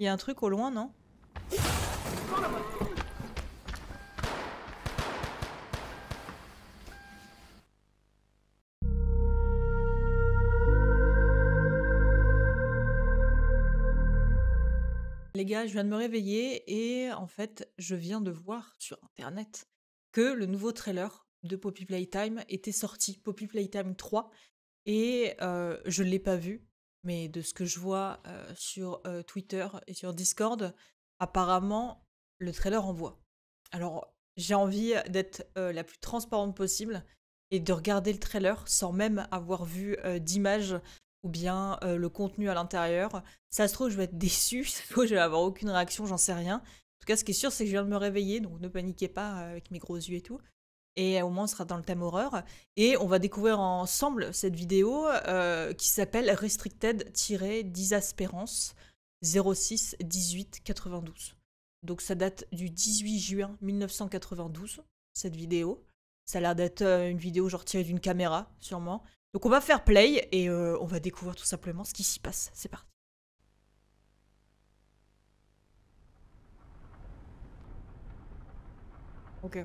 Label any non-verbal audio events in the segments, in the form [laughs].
Il y a un truc au loin, non Les gars, je viens de me réveiller et en fait, je viens de voir sur internet que le nouveau trailer de Poppy Playtime était sorti, Poppy Playtime 3, et euh, je ne l'ai pas vu mais de ce que je vois sur Twitter et sur Discord, apparemment, le trailer envoie. Alors, j'ai envie d'être la plus transparente possible et de regarder le trailer sans même avoir vu d'image ou bien le contenu à l'intérieur. Ça se trouve, je vais être [laughs] déçue, ça se trouve, je vais avoir aucune réaction, j'en sais rien. En tout cas, ce qui est sûr, c'est que je viens de me réveiller, donc ne paniquez pas avec mes gros yeux et tout et au moins on sera dans le thème horreur. Et on va découvrir ensemble cette vidéo euh, qui s'appelle restricted disaspérance 06 18 92. Donc ça date du 18 juin 1992, cette vidéo. Ça a l'air d'être euh, une vidéo genre tirée d'une caméra, sûrement. Donc on va faire play et euh, on va découvrir tout simplement ce qui s'y passe. C'est parti. Ok.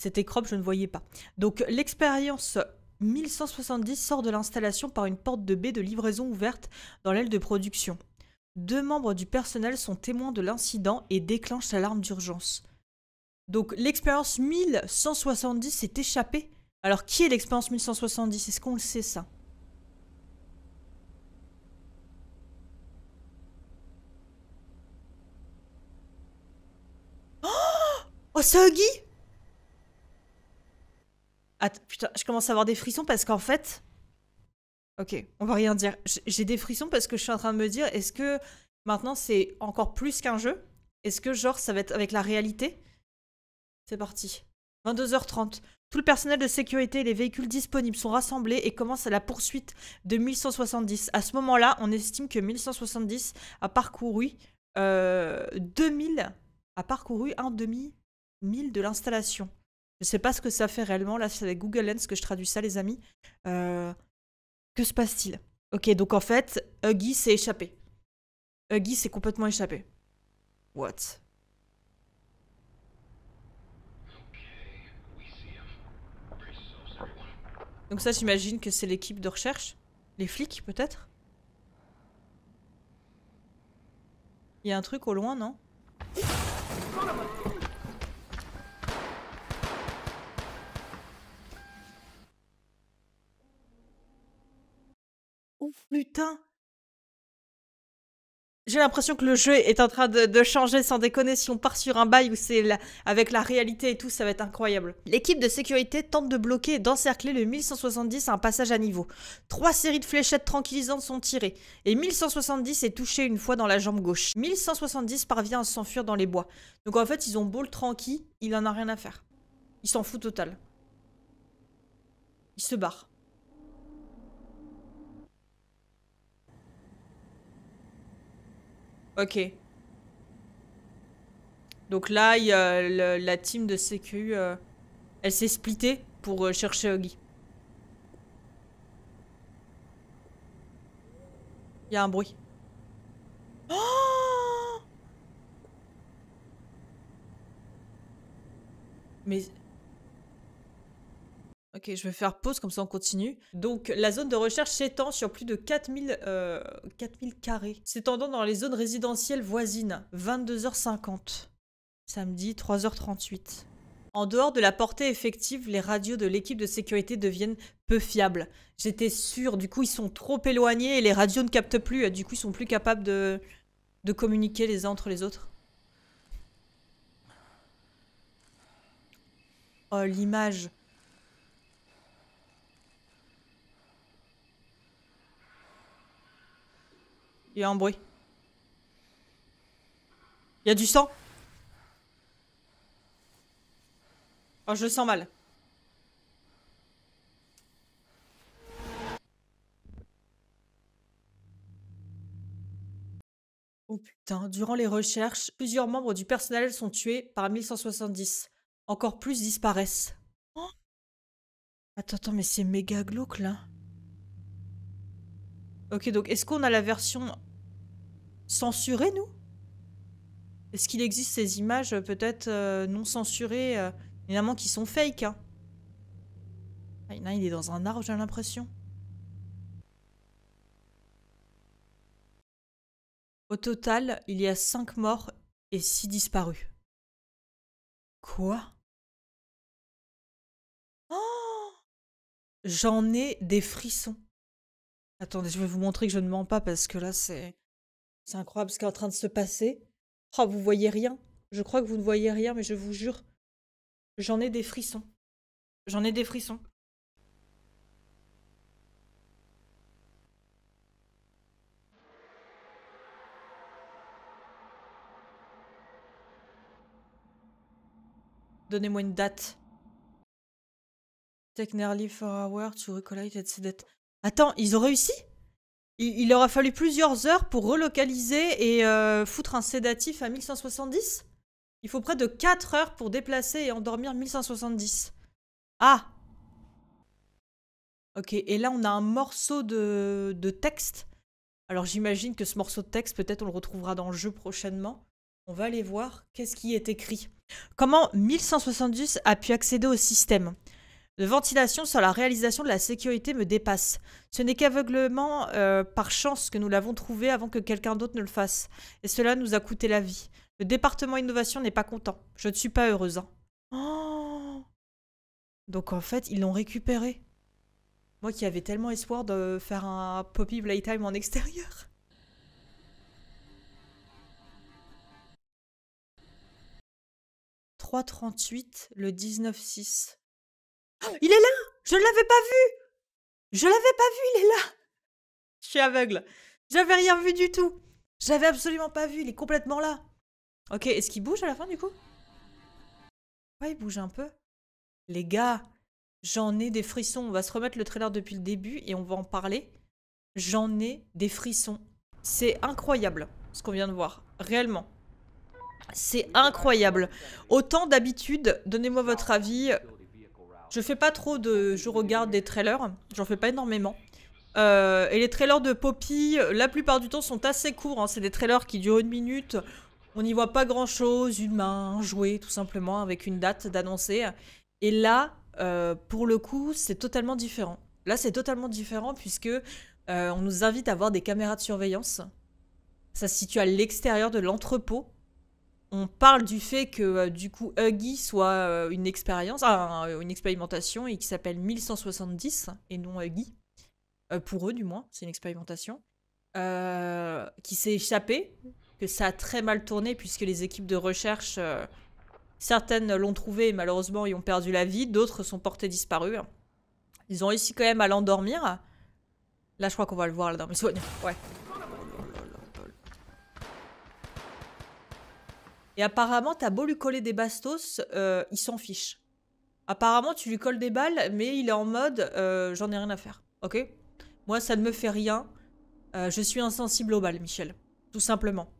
C'était crop, je ne voyais pas. Donc l'expérience 1170 sort de l'installation par une porte de baie de livraison ouverte dans l'aile de production. Deux membres du personnel sont témoins de l'incident et déclenchent l'alarme d'urgence. Donc l'expérience 1170 s'est échappée. Alors qui est l'expérience 1170 Est-ce qu'on le sait ça Oh, oh c'est Huggy ah putain, je commence à avoir des frissons parce qu'en fait. Ok, on va rien dire. J'ai des frissons parce que je suis en train de me dire est-ce que maintenant c'est encore plus qu'un jeu Est-ce que genre ça va être avec la réalité C'est parti. 22h30. Tout le personnel de sécurité et les véhicules disponibles sont rassemblés et commencent la poursuite de 1170. À ce moment-là, on estime que 1170 a parcouru 2000 euh, a parcouru un demi mille de l'installation. Je sais pas ce que ça fait réellement. Là, c'est avec Google Lens que je traduis ça, les amis. Euh, que se passe-t-il Ok, donc en fait, Huggy s'est échappé. Huggy s'est complètement échappé. What Donc ça, j'imagine que c'est l'équipe de recherche Les flics, peut-être Il y a un truc au loin, non Oh putain j'ai l'impression que le jeu est en train de, changer sans déconner. Si on part sur un bail où c'est avec la réalité et tout, ça va être incroyable. L'équipe de sécurité tente de bloquer et d'encercler le 1170 à un passage à niveau. Trois séries de fléchettes tranquillisantes sont tirées et 1170 est touché une fois dans la jambe gauche. 1170 parvient à s'enfuir dans les bois. Donc en fait, ils ont beau le tranquille, il en a rien à faire. Il s'en fout total. Il se barre. Ok. Donc là, il y a la team de sécu, euh, elle s'est splittée pour euh, chercher Oggy. Il y a un bruit. Oh Mais Ok, je vais faire pause, comme ça on continue. Donc, la zone de recherche s'étend sur plus de 4000, 4000 euh, carrés, s'étendant dans les zones résidentielles voisines. 22h50. Samedi, 3h38. En dehors de la portée effective, les radios de l'équipe de sécurité deviennent peu fiables. J'étais sûre, du coup ils sont trop éloignés et les radios ne captent plus, du coup ils sont plus capables de, de communiquer les uns entre les autres. Oh l'image Il y a un bruit. Il y a du sang. Oh, je le sens mal. Oh putain, durant les recherches, plusieurs membres du personnel sont tués par 1170. Encore plus disparaissent. Oh. attends, attends, mais c'est méga glauque là. Ok, donc est-ce qu'on a la version Censurés, nous Est-ce qu'il existe ces images euh, peut-être euh, non censurées, euh, évidemment, qui sont fake hein ah, il, est dans un arbre, j'ai l'impression. Au total, il y a 5 morts et 6 disparus. Quoi oh J'en ai des frissons. Attendez, je vais vous montrer que je ne mens pas parce que là, c'est. C'est incroyable ce qui est en train de se passer. Oh, vous voyez rien. Je crois que vous ne voyez rien, mais je vous jure, j'en ai des frissons. J'en ai des frissons. Donnez-moi une date. Attends, ils ont réussi il, aura fallu plusieurs heures pour relocaliser et euh, foutre un sédatif à 1170 Il faut près de 4 heures pour déplacer et endormir 1170. Ah Ok, et là on a un morceau de, de texte. Alors j'imagine que ce morceau de texte, peut-être on le retrouvera dans le jeu prochainement. On va aller voir qu'est-ce qui est écrit. Comment 1170 a pu accéder au système de ventilation sur la réalisation de la sécurité me dépasse. Ce n'est qu'aveuglement euh, par chance que nous l'avons trouvé avant que quelqu'un d'autre ne le fasse. Et cela nous a coûté la vie. Le département innovation n'est pas content. Je ne suis pas heureuse. Hein. Oh Donc en fait, ils l'ont récupéré. Moi qui avais tellement espoir de faire un Poppy Playtime en extérieur. « 3.38, le 19-6. Ah, il est là Je ne l'avais pas vu Je l'avais pas vu, il est là Je suis aveugle. J'avais rien vu du tout. J'avais absolument pas vu, il est complètement là. Ok, est-ce qu'il bouge à la fin du coup Ouais, il bouge un peu. Les gars, j'en ai des frissons. On va se remettre le trailer depuis le début et on va en parler. J'en ai des frissons. C'est incroyable ce qu'on vient de voir, réellement. C'est incroyable. Autant d'habitude, donnez-moi votre avis, je fais pas trop de... Je regarde des trailers, j'en fais pas énormément. Euh, et les trailers de Poppy, la plupart du temps, sont assez courts. Hein. C'est des trailers qui durent une minute. On n'y voit pas grand-chose, une main, un jouet, tout simplement, avec une date d'annoncer. Et là, euh, pour le coup, c'est totalement différent. Là, c'est totalement différent puisque euh, on nous invite à voir des caméras de surveillance. Ça se situe à l'extérieur de l'entrepôt on parle du fait que euh, du coup Huggy soit euh, une expérience, ah, euh, une expérimentation et qui s'appelle 1170 et non Huggy. pour eux du moins, c'est une expérimentation qui s'est échappée, que ça a très mal tourné puisque les équipes de recherche, certaines l'ont trouvé et malheureusement ils ont perdu la vie, d'autres sont portées disparues. Ils ont réussi quand même à l'endormir. Là, je crois qu'on va le voir là dans mes Ouais. Et apparemment, t'as beau lui coller des bastos, euh, il s'en fiche. Apparemment, tu lui colles des balles, mais il est en mode euh, j'en ai rien à faire. Ok Moi, ça ne me fait rien. Euh, je suis insensible aux balles, Michel. Tout simplement.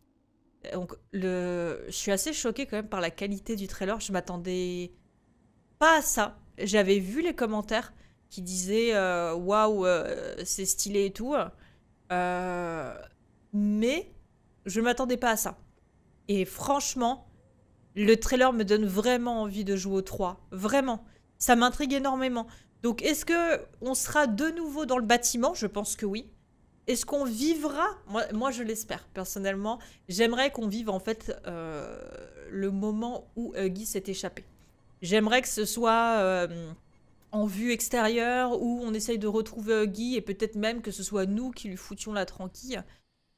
Donc, je suis assez choquée quand même par la qualité du trailer. Je m'attendais pas à ça. J'avais vu les commentaires qui disaient waouh, c'est stylé et tout. mais je m'attendais pas à ça. Et franchement, le trailer me donne vraiment envie de jouer aux 3. Vraiment. Ça m'intrigue énormément. Donc est-ce que on sera de nouveau dans le bâtiment Je pense que oui. Est-ce qu'on vivra moi, je l'espère personnellement. J'aimerais qu'on vive en fait euh, le moment où Guy s'est échappé. J'aimerais que ce soit euh, en vue extérieure où on essaye de retrouver Guy et peut-être même que ce soit nous qui lui foutions la tranquille.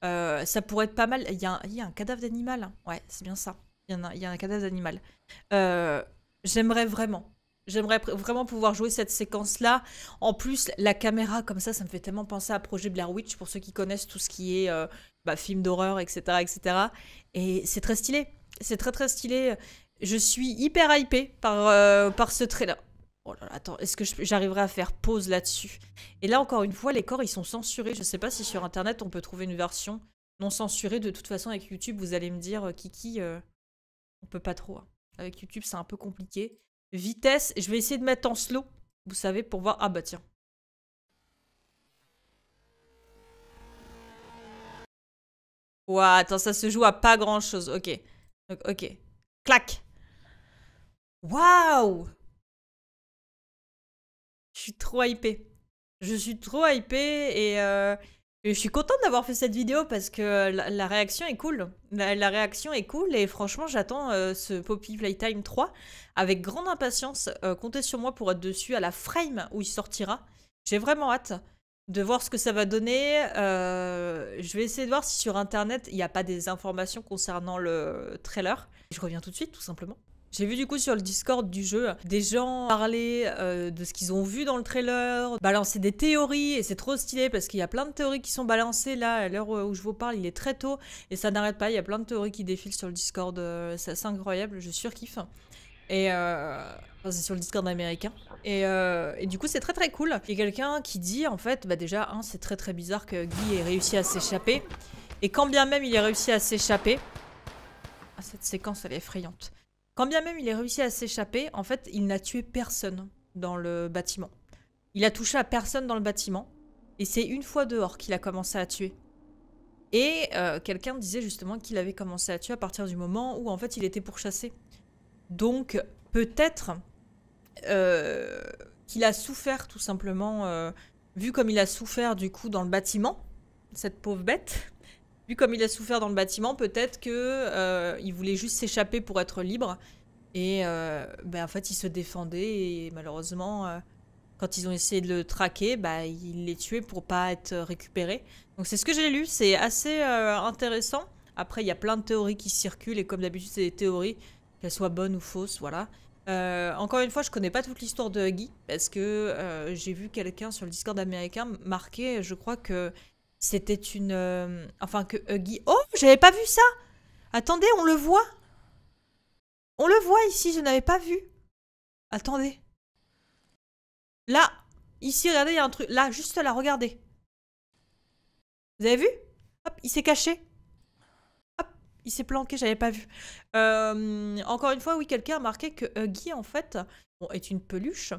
Euh, ça pourrait être pas mal. Il y, a un, cadavre d'animal. Hein. Ouais, c'est bien ça. Il y, a, un cadavre d'animal. Euh, j'aimerais vraiment. J'aimerais vraiment pouvoir jouer cette séquence-là. En plus, la caméra, comme ça, ça me fait tellement penser à Projet Blair Witch, pour ceux qui connaissent tout ce qui est euh, bah, film d'horreur, etc., etc. Et c'est très stylé. C'est très, très stylé. Je suis hyper hypée par, par ce trailer. Oh attends, est-ce que j'arriverai à faire pause là-dessus Et là, encore une fois, les corps, ils sont censurés. Je sais pas si sur Internet, on peut trouver une version non censurée. De toute façon, avec YouTube, vous allez me dire, euh, Kiki, on euh, on peut pas trop. Hein. Avec YouTube, c'est un peu compliqué. Vitesse, je vais essayer de mettre en slow, vous savez, pour voir... Ah bah tiens. Ouah, attends, ça se joue à pas grand-chose. Ok. ok. Clac Waouh je suis trop hypée. Je suis trop hypée euh, et, je suis contente d'avoir fait cette vidéo parce que la, réaction est cool. La, réaction est cool et franchement, j'attends euh, ce Poppy Playtime 3 avec grande impatience. Euh, comptez sur moi pour être dessus à la frame où il sortira. J'ai vraiment hâte de voir ce que ça va donner. je vais essayer de voir si sur Internet, il n'y a pas des informations concernant le trailer. Je reviens tout de suite, tout simplement. J'ai vu du coup sur le Discord du jeu des gens parler euh, de ce qu'ils ont vu dans le trailer, balancer des théories et c'est trop stylé parce qu'il y a plein de théories qui sont balancées là à l'heure où je vous parle, il est très tôt et ça n'arrête pas, il y a plein de théories qui défilent sur le Discord, euh, c'est incroyable, je surkiffe. Et euh... c'est sur le Discord américain. Euh, et, du coup, c'est très très cool. Il y a quelqu'un qui dit en fait, bah déjà, c'est très très bizarre que Guy ait réussi à s'échapper. Et quand bien même il ait réussi à s'échapper, ah, cette séquence elle est effrayante. Quand bien même il ait réussi à s'échapper, en fait, il n'a tué personne dans le bâtiment. Il a touché à personne dans le bâtiment. Et c'est une fois dehors qu'il a commencé à tuer. Et euh, quelqu'un disait justement qu'il avait commencé à tuer à partir du moment où en fait il était pourchassé. Donc peut-être euh, qu'il a souffert tout simplement, euh, vu comme il a souffert du coup dans le bâtiment, cette pauvre bête, comme il a souffert dans le bâtiment, peut-être qu'il euh, voulait juste s'échapper pour être libre. Et euh, ben, en fait, il se défendait et malheureusement, euh, quand ils ont essayé de le traquer, bah, il les tuait pour pas être récupéré. Donc c'est ce que j'ai lu, c'est assez intéressant. Après, il y a plein de théories qui circulent et comme d'habitude, c'est des théories, qu'elles soient bonnes ou fausses, voilà. encore une fois, je connais pas toute l'histoire de Huggy parce que j'ai vu quelqu'un sur le Discord américain marquer, je crois que c'était une. Euh, enfin, que Huggy. Oh, j'avais pas vu ça Attendez, on le voit On le voit ici, je n'avais pas vu. Attendez. Là, ici, regardez, il y a un truc. Là, juste là, regardez. Vous avez vu Hop, il s'est caché. Hop, il s'est planqué, j'avais pas vu. Euh, encore une fois, oui, quelqu'un a marqué que Huggy, en fait, est une peluche.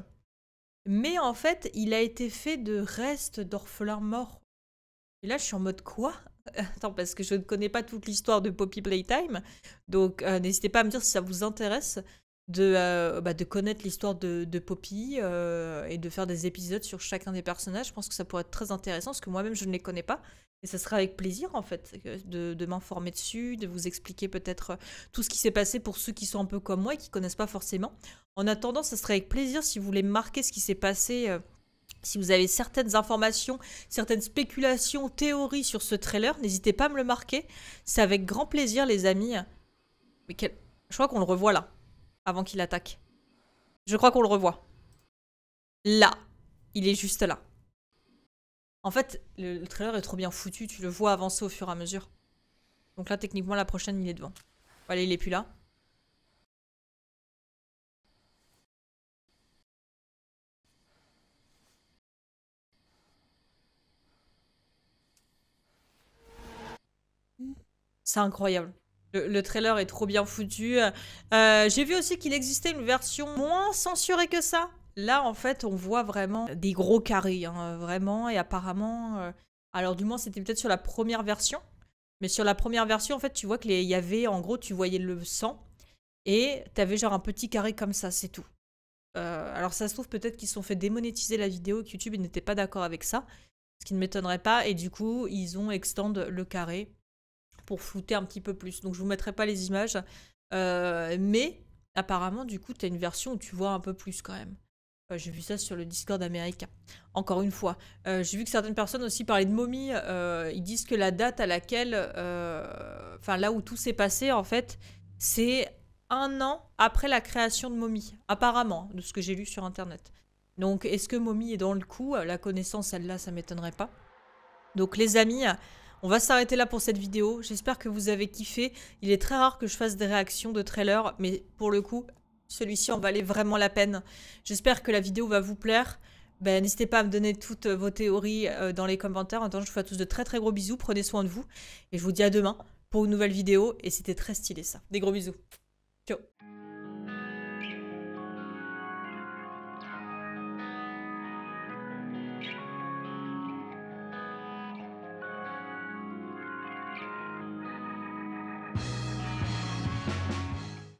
Mais en fait, il a été fait de restes d'orphelins morts. Et là, je suis en mode quoi [laughs] Attends, parce que je ne connais pas toute l'histoire de Poppy Playtime. Donc, euh, n'hésitez pas à me dire si ça vous intéresse de, euh, bah, connaître l'histoire de, Poppy euh, et de faire des épisodes sur chacun des personnages. Je pense que ça pourrait être très intéressant parce que moi-même, je ne les connais pas. Et ça serait avec plaisir, en fait, de, m'informer dessus, de vous expliquer peut-être tout ce qui s'est passé pour ceux qui sont un peu comme moi et qui ne connaissent pas forcément. En attendant, ça serait avec plaisir si vous voulez marquer ce qui s'est passé si vous avez certaines informations, certaines spéculations, théories sur ce trailer, n'hésitez pas à me le marquer. C'est avec grand plaisir, les amis. Mais Je crois qu'on le revoit là, avant qu'il attaque. Je crois qu'on le revoit. Là. Il est juste là. En fait, le, trailer est trop bien foutu. Tu le vois avancer au fur et à mesure. Donc là, techniquement, la prochaine, il est devant. voilà il est plus là. C'est incroyable. Le, trailer est trop bien foutu. Euh, j'ai vu aussi qu'il existait une version moins censurée que ça. Là, en fait, on voit vraiment des gros carrés, hein, vraiment. Et apparemment, euh, alors du moins, c'était peut-être sur la première version. Mais sur la première version, en fait, tu vois qu'il y avait, en gros, tu voyais le sang. Et t'avais genre un petit carré comme ça, c'est tout. Euh, alors ça se trouve peut-être qu'ils se sont fait démonétiser la vidéo, que YouTube n'était pas d'accord avec ça, ce qui ne m'étonnerait pas, et du coup ils ont extend le carré pour flouter un petit peu plus. Donc je vous mettrai pas les images. Euh, mais apparemment, du coup, tu as une version où tu vois un peu plus quand même. Euh, j'ai vu ça sur le Discord américain. Encore une fois, euh, j'ai vu que certaines personnes aussi parlaient de momie. ils disent que la date à laquelle, enfin là où tout s'est passé en fait, c'est un an après la création de momie, apparemment, de ce que j'ai lu sur internet. Donc, est-ce que momie est dans le coup La connaissance, celle-là, ça m'étonnerait pas. Donc, les amis, on va s'arrêter là pour cette vidéo. J'espère que vous avez kiffé. Il est très rare que je fasse des réactions de trailer. mais pour le coup, celui-ci en valait vraiment la peine. J'espère que la vidéo va vous plaire. Ben, n'hésitez pas à me donner toutes vos théories euh, dans les commentaires. En attendant, je vous fais à tous de très très gros bisous. Prenez soin de vous. Et je vous dis à demain pour une nouvelle vidéo. Et c'était très stylé ça. Des gros bisous.